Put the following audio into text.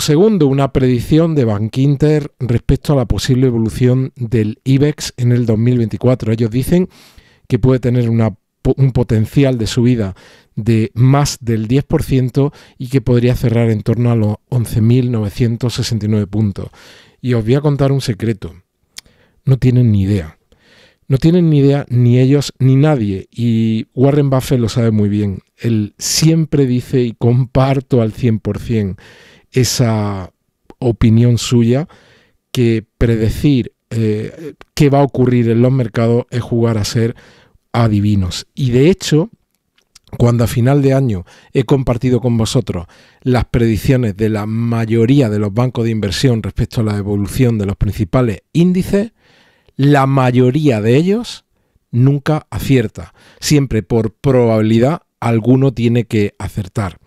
Segundo, una predicción de Bankinter respecto a la posible evolución del IBEX en el 2024. Ellos dicen que puede tener un potencial de subida de más del 10% y que podría cerrar en torno a los 11.969 puntos. Y os voy a contar un secreto. No tienen ni idea. No tienen ni idea ni ellos ni nadie. Y Warren Buffett lo sabe muy bien. Él siempre dice y comparto al 100% esa opinión suya que predecir eh, qué va a ocurrir en los mercados es jugar a ser adivinos. Y de hecho, cuando a final de año he compartido con vosotros las predicciones de la mayoría de los bancos de inversión respecto a la evolución de los principales índices, la mayoría de ellos nunca acierta. Siempre por probabilidad alguno tiene que acertar.